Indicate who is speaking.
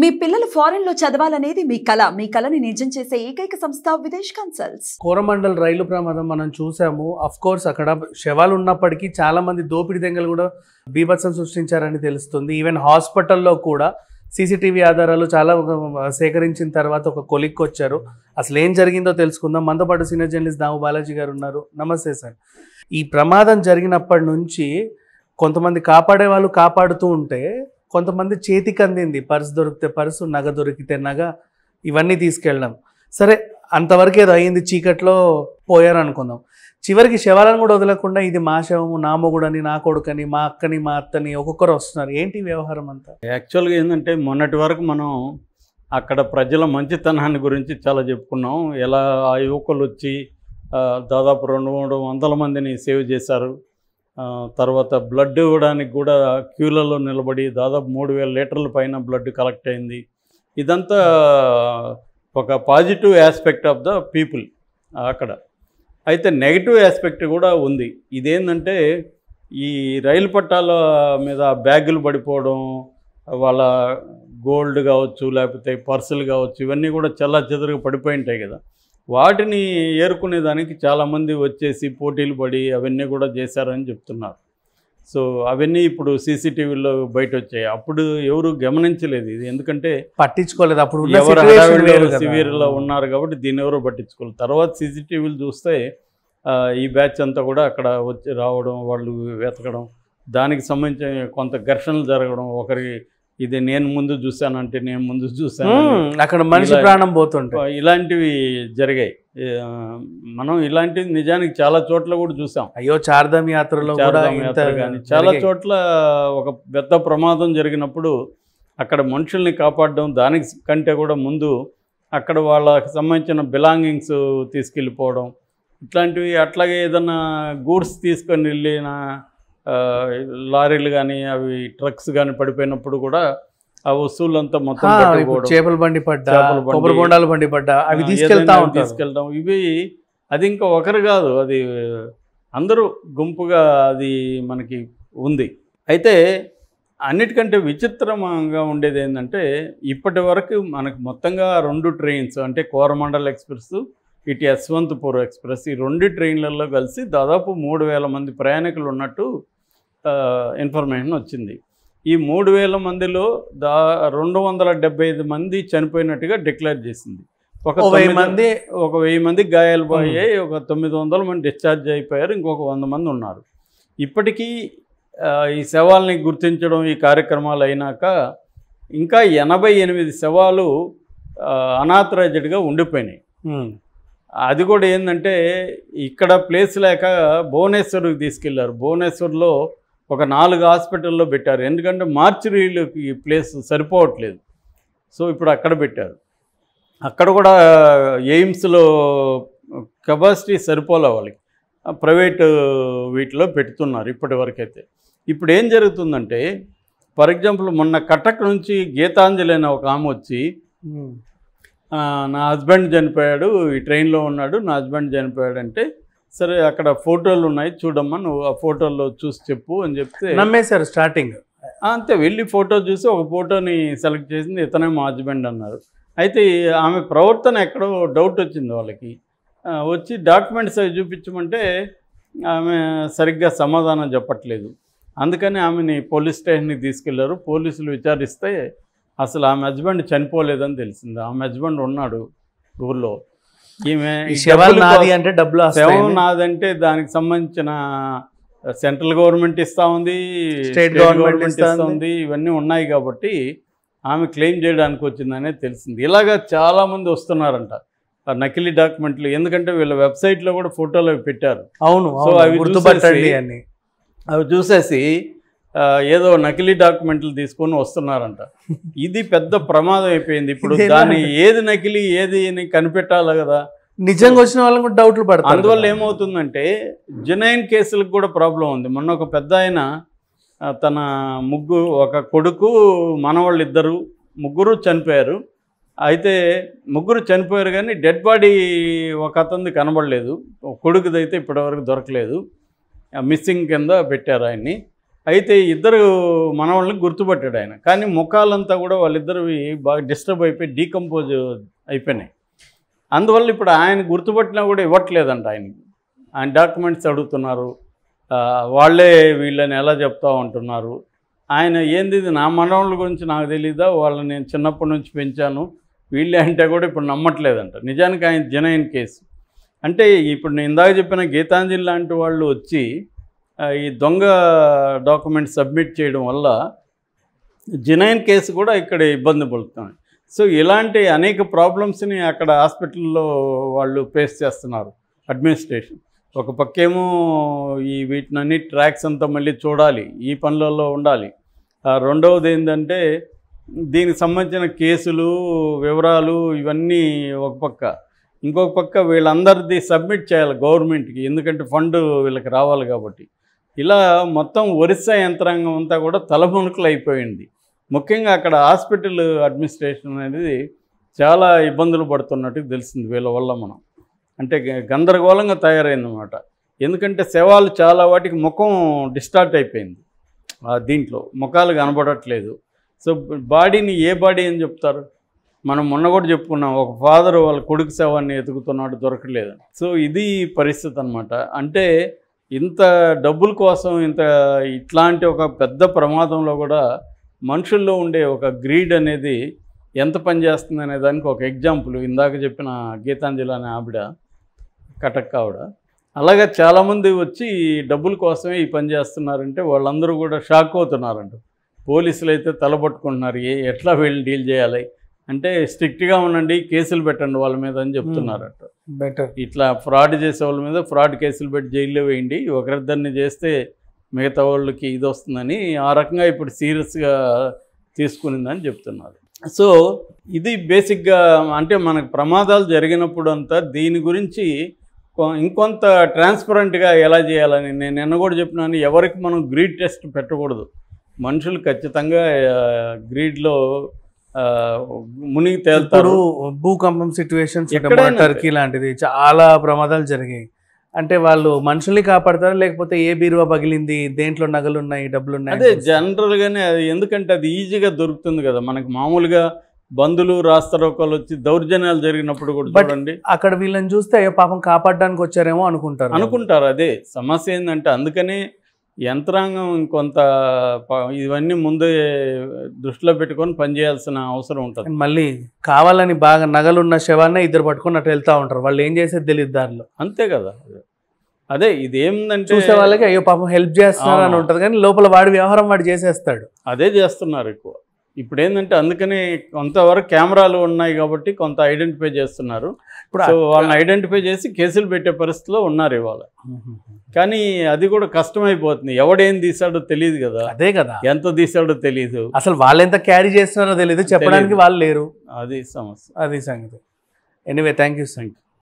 Speaker 1: మీ పిల్లలు ఫారెన్ లో చదవాలనేది
Speaker 2: మీ కళ మీ కళని నిజం చేసే ఏకైక సంస్థ విదేశ్ కన్సల్ట్స్ కోరమండల్ రైలు ప్రమాదం మనం చూసాము అఫ్ కోర్స్ అక్కడ శవాలు ఉన్నప్పటికీ చాలా మంది దోపిడి దెంగలు కూడా బీభత్సం సృష్టించారని తెలుస్తుంది ఈవెన్ హాస్పిటల్లో కూడా సీసీటీవీ ఆధారాలు చాలా సేకరించిన తర్వాత ఒక కొలిక్కి వచ్చారు అసలు ఏం జరిగిందో తెలుసుకుందాం మనతో పాటు సీనియర్ జర్నలిస్ట్ దాము బాలాజీ గారు ఉన్నారు నమస్తే సార్ ఈ ప్రమాదం జరిగినప్పటి నుంచి కొంతమంది కాపాడే వాళ్ళు కాపాడుతూ ఉంటే కొంతమంది చేతికి అందింది పర్సు దొరికితే పర్సు నగ దొరికితే నగ ఇవన్నీ తీసుకెళ్ళడం సరే అంతవరకు ఏదో అయ్యింది చీకట్లో పోయారు అనుకుందాం చివరికి శవాలను కూడా వదలకుండా ఇది మా శవము నా మొగుడని నా కొడుకని మా అక్కని మా అత్తని ఒక్కొక్కరు వస్తున్నారు ఏంటి వ్యవహారం అంతా
Speaker 1: యాక్చువల్గా ఏంటంటే మొన్నటి వరకు మనం అక్కడ ప్రజల మంచితనాన్ని గురించి చాలా చెప్పుకున్నాం ఎలా ఆ యువకులు వచ్చి దాదాపు రెండు మూడు వందల మందిని సేవ్ చేశారు తర్వాత బ్లడ్ ఇవ్వడానికి కూడా క్యూలలో నిలబడి దాదాపు మూడు వేల లీటర్ల పైన బ్లడ్ కలెక్ట్ అయింది ఇదంతా ఒక positive aspect of the people అక్కడ అయితే నెగిటివ్ ఆస్పెక్ట్ కూడా ఉంది ఇదేంటంటే ఈ రైలు పట్టాల మీద బ్యాగులు పడిపోవడం వాళ్ళ గోల్డ్ కావచ్చు లేకపోతే పర్సులు కావచ్చు ఇవన్నీ కూడా చల్ల చెదరుగా పడిపోయి ఉంటాయి కదా వాటిని ఏరుకునేదానికి చాలామంది వచ్చేసి పోటీలు పడి అవన్నీ కూడా చేశారని చెప్తున్నారు సో అవన్నీ ఇప్పుడు సీసీటీవీలో బయట వచ్చాయి అప్పుడు ఎవరు గమనించలేదు ఇది ఎందుకంటే
Speaker 2: పట్టించుకోలేదు అప్పుడు ఎవరు సివియర్లో
Speaker 1: ఉన్నారు కాబట్టి దీన్ని ఎవరు పట్టించుకోలేదు తర్వాత సీసీటీవీలు చూస్తే ఈ బ్యాచ్ అంతా కూడా అక్కడ వచ్చి రావడం వాళ్ళు వెతకడం దానికి సంబంధించిన కొంత ఘర్షణలు జరగడం ఒకరి ఇది నేను ముందు చూసానంటే నేను ముందు చూసాను అక్కడ మనిషి ప్రాణం పోతుంటాయి ఇలాంటివి జరిగాయి మనం ఇలాంటివి నిజానికి చాలా చోట్ల కూడా చూసాం
Speaker 2: అయ్యో చార్ధామ్ యాత్రలో చాలా
Speaker 1: చోట్ల ఒక పెద్ద ప్రమాదం జరిగినప్పుడు అక్కడ మనుషుల్ని కాపాడడం దానికి కంటే కూడా ముందు అక్కడ వాళ్ళకి సంబంధించిన బిలాంగింగ్స్ తీసుకెళ్ళిపోవడం ఇట్లాంటివి అట్లాగే ఏదన్నా గూడ్స్ తీసుకొని వెళ్ళిన లారీలు కానీ అవి ట్రక్స్ కానీ పడిపోయినప్పుడు కూడా ఆ వస్తువులంతా మొత్తం చేపల
Speaker 2: బండి పడ్డా కొబ్బరి బొండాలు బండి పడ్డా అవి తీసుకెళ్తాం
Speaker 1: తీసుకెళ్తాం ఇవి అది ఇంకా ఒకరు కాదు అది అందరూ గుంపుగా అది మనకి ఉంది అయితే అన్నిటికంటే విచిత్రంగా ఉండేది ఏంటంటే ఇప్పటి వరకు మనకు మొత్తంగా రెండు ట్రైన్స్ అంటే కోరమండల్ ఎక్స్ప్రెస్ ఇటు యశ్వంతపూర్ ఎక్స్ప్రెస్ ఈ రెండు ట్రైన్లలో కలిసి దాదాపు మూడు వేల మంది ప్రయాణికులు ఉన్నట్టు ఇన్ఫర్మేషన్ వచ్చింది ఈ మూడు వేల మందిలో దా రెండు వందల డెబ్బై ఐదు మంది చనిపోయినట్టుగా డిక్లేర్ చేసింది ఒక వెయ్యి మంది ఒక వెయ్యి మంది గాయాలు పోయాయి ఒక తొమ్మిది వందల మంది డిశ్చార్జ్ అయిపోయారు ఇంకొక వంద మంది ఉన్నారు ఇప్పటికీ ఈ శవాల్ని గుర్తించడం ఈ కార్యక్రమాలు అయినాక ఇంకా ఎనభై ఎనిమిది శవాలు అనాథరైజ్డ్గా ఉండిపోయినాయి అది కూడా ఏంటంటే ఇక్కడ ప్లేస్ లేక భువనేశ్వర్కి తీసుకెళ్లారు భువనేశ్వర్లో ఒక నాలుగు హాస్పిటల్లో పెట్టారు ఎందుకంటే మార్చురీలోకి ఈ ప్లేస్ సరిపోవట్లేదు సో ఇప్పుడు అక్కడ పెట్టారు అక్కడ కూడా ఎయిమ్స్లో కెపాసిటీ సరిపోలే వాళ్ళకి ప్రైవేటు వీటిలో పెడుతున్నారు ఇప్పటి వరకైతే ఇప్పుడు ఏం జరుగుతుందంటే ఫర్ ఎగ్జాంపుల్ మొన్న కటక్ నుంచి గీతాంజలి అనే ఒక ఆమె వచ్చి నా హస్బెండ్ చనిపోయాడు ఈ ట్రైన్లో ఉన్నాడు నా హస్బెండ్ చనిపోయాడంటే సరే అక్కడ ఫోటోలు ఉన్నాయి చూడమ్మా నువ్వు ఆ ఫోటోల్లో చూసి చెప్పు అని చెప్తే నమ్మేశారు స్టార్టింగ్ అంతే వెళ్ళి ఫోటో చూసి ఒక ఫోటోని సెలెక్ట్ చేసింది ఇతనే మా హస్బెండ్ అన్నారు అయితే ఆమె ప్రవర్తన ఎక్కడో డౌట్ వచ్చింది వాళ్ళకి వచ్చి డాక్యుమెంట్స్ అవి చూపించమంటే ఆమె సరిగ్గా సమాధానం చెప్పట్లేదు అందుకని ఆమెని పోలీస్ స్టేషన్కి తీసుకెళ్లారు పోలీసులు విచారిస్తే అసలు ఆమె హస్బెండ్ చనిపోలేదని తెలిసింది ఆమె హస్బెండ్ ఉన్నాడు ఊర్లో ఈమె నాది అంటే డబ్బులు నాదంటే దానికి సంబంధించిన సెంట్రల్ గవర్నమెంట్ ఇస్తా ఉంది స్టేట్ గవర్నమెంట్ ఇస్తా ఉంది ఇవన్నీ ఉన్నాయి కాబట్టి ఆమె క్లెయిమ్ చేయడానికి వచ్చిందనే తెలిసింది ఇలాగా చాలామంది వస్తున్నారంట నకిలీ డాక్యుమెంట్లు ఎందుకంటే వీళ్ళ వెబ్సైట్లో కూడా ఫోటోలు అవి పెట్టారు అవును సో అవి గుర్తుపట్టండి అని అవి చూసేసి ఏదో నకిలీ డాక్యుమెంట్లు తీసుకొని వస్తున్నారంట ఇది పెద్ద ప్రమాదం అయిపోయింది ఇప్పుడు దాన్ని ఏది నకిలీ ఏది కనిపెట్టాలి కదా నిజంగా వచ్చిన
Speaker 2: వాళ్ళకు కూడా డౌట్లు పడతారు అందువల్ల
Speaker 1: ఏమవుతుందంటే జనైన్ కేసులకు కూడా ప్రాబ్లం ఉంది మొన్న ఒక పెద్ద ఆయన తన ముగ్గు ఒక కొడుకు మనవాళ్ళు ఇద్దరు ముగ్గురు చనిపోయారు అయితే ముగ్గురు చనిపోయారు కానీ డెడ్ బాడీ ఒక అతనిది కనబడలేదు కొడుకుది అయితే ఇప్పటివరకు దొరకలేదు మిస్సింగ్ కింద పెట్టారు ఆయన్ని అయితే ఇద్దరు మనవాళ్ళని గుర్తుపట్టాడు ఆయన కానీ ముఖాలంతా కూడా వాళ్ళిద్దరు బాగా డిస్టర్బ్ అయిపోయి డీకంపోజ్ అయిపోయినాయి అందువల్ల ఇప్పుడు ఆయన గుర్తుపట్టినా కూడా ఇవ్వట్లేదంట ఆయనకి ఆయన డాక్యుమెంట్స్ అడుగుతున్నారు వాళ్ళే వీళ్ళని ఎలా చెప్తా ఉంటున్నారు ఆయన ఏంది నా మనవాళ్ళ గురించి నాకు తెలీదా వాళ్ళని నేను చిన్నప్పటి నుంచి పెంచాను వీళ్ళే అంటే కూడా ఇప్పుడు నమ్మట్లేదంట నిజానికి ఆయన జనైన్ కేసు అంటే ఇప్పుడు నేను ఇందాక చెప్పిన గీతాంజలి లాంటి వాళ్ళు వచ్చి ఈ దొంగ డాక్యుమెంట్ సబ్మిట్ చేయడం వల్ల జినైన్ కేసు కూడా ఇక్కడ ఇబ్బంది పడుతుంది సో ఇలాంటి అనేక ప్రాబ్లమ్స్ని అక్కడ హాస్పిటల్లో వాళ్ళు ఫేస్ చేస్తున్నారు అడ్మినిస్ట్రేషన్ ఒక పక్కేమో ఈ వీటినన్ని ట్రాక్స్ అంతా మళ్ళీ చూడాలి ఈ పనులలో ఉండాలి రెండవది ఏంటంటే దీనికి సంబంధించిన కేసులు వివరాలు ఇవన్నీ ఒక పక్క ఇంకొక పక్క వీళ్ళందరిది సబ్మిట్ చేయాలి గవర్నమెంట్కి ఎందుకంటే ఫండ్ వీళ్ళకి రావాలి కాబట్టి ఇలా మొత్తం ఒరిస్సా యంత్రాంగం అంతా కూడా తలమునుకులు అయిపోయింది ముఖ్యంగా అక్కడ హాస్పిటల్ అడ్మినిస్ట్రేషన్ అనేది చాలా ఇబ్బందులు పడుతున్నట్టు తెలిసింది వీళ్ళ వల్ల మనం అంటే గందరగోళంగా తయారైందన్నమాట ఎందుకంటే శవాలు చాలా వాటికి ముఖం డిస్టార్ట్ అయిపోయింది దీంట్లో ముఖాలు కనబడట్లేదు సో బాడీని ఏ బాడీ అని చెప్తారు మనం మొన్న కూడా చెప్పుకున్నాం ఒక ఫాదర్ వాళ్ళ కొడుకు శవాన్ని ఎదుగుతున్నాడు దొరకలేదు సో ఇది పరిస్థితి అనమాట అంటే ఇంత డబ్బుల కోసం ఇంత ఇట్లాంటి ఒక పెద్ద ప్రమాదంలో కూడా మనుషుల్లో ఉండే ఒక గ్రీడ్ అనేది ఎంత పనిచేస్తుంది అనే దానికి ఒక ఎగ్జాంపుల్ ఇందాక చెప్పిన గీతాంజలి అనే ఆవిడ కటక్ ఆవిడ అలాగే చాలామంది వచ్చి డబ్బుల కోసమే ఈ పని చేస్తున్నారంటే వాళ్ళందరూ కూడా షాక్ అవుతున్నారంట పోలీసులు అయితే తలపట్టుకుంటున్నారు ఎట్లా వీళ్ళు డీల్ చేయాలి అంటే స్ట్రిక్ట్గా ఉండండి కేసులు పెట్టండి వాళ్ళ మీద అని చెప్తున్నారట బెటర్ hmm. ఇట్లా ఫ్రాడ్ చేసే వాళ్ళ మీద ఫ్రాడ్ కేసులు పెట్టి జైల్లో వేయండి ఒకరిద్దరిని చేస్తే మిగతా వాళ్ళకి ఇది వస్తుందని ఆ రకంగా ఇప్పుడు సీరియస్గా తీసుకునిందని చెప్తున్నారు సో ఇది బేసిక్గా అంటే మనకు ప్రమాదాలు జరిగినప్పుడు అంతా దీని గురించి ఇంకొంత ట్రాన్స్పరెంట్గా ఎలా చేయాలని నేను నిన్న కూడా చెప్పినాను ఎవరికి మనం గ్రీడ్ టెస్ట్ పెట్టకూడదు మనుషులు
Speaker 2: ఖచ్చితంగా గ్రీడ్లో మునిగి తేలుతారు భూకంపం సిచ్యువేషన్ టర్కీ లాంటిది చాలా ప్రమాదాలు జరిగాయి అంటే వాళ్ళు మనుషుల్ని కాపాడతారు లేకపోతే ఏ బీరువా పగిలింది దేంట్లో నగలు ఉన్నాయి డబ్బులు ఉన్నాయి అదే
Speaker 1: జనరల్గానే అది ఎందుకంటే అది ఈజీగా దొరుకుతుంది కదా మనకు మామూలుగా బంధులు రాస్తారోకాలు వచ్చి దౌర్జన్యాలు జరిగినప్పుడు కూడా చూడండి
Speaker 2: అక్కడ వీళ్ళని చూస్తే పాపం కాపాడడానికి వచ్చారేమో అనుకుంటారు
Speaker 1: అనుకుంటారు అదే సమస్య ఏంటంటే అందుకనే యంత్రాంగం కొంత ఇవన్నీ ముందే దృష్టిలో పెట్టుకొని పనిచేయాల్సిన అవసరం ఉంటుంది మళ్ళీ కావాలని బాగా
Speaker 2: నగలున్న శవాన్నే ఇద్దరు పట్టుకుని అటు వెళ్తూ ఉంటారు వాళ్ళు ఏం చేసేది తెలియదు దారిలో అంతే కదా
Speaker 1: అదే ఇదేందంటే చూసే వాళ్ళకి అయ్యో పాపం హెల్ప్ చేస్తున్నారు అని ఉంటుంది
Speaker 2: కానీ లోపల వాడి వ్యవహారం వాడు చేసేస్తాడు
Speaker 1: అదే చేస్తున్నారు ఎక్కువ ఇప్పుడు ఏంటంటే అందుకని కొంతవరకు కెమెరాలు ఉన్నాయి కాబట్టి కొంత ఐడెంటిఫై చేస్తున్నారు ఇప్పుడు వాళ్ళని ఐడెంటిఫై చేసి కేసులు పెట్టే పరిస్థితిలో ఉన్నారు ఇవాళ కానీ అది కూడా కష్టమైపోతుంది ఎవడేం తీసాడో తెలియదు కదా అదే కదా ఎంత తీసాడో తెలియదు అసలు
Speaker 2: వాళ్ళు ఎంత క్యారీ చేస్తున్నారో తెలియదు చెప్పడానికి
Speaker 1: వాళ్ళు లేరు అది సమస్య
Speaker 2: అది సంగతి anyway thank you thank you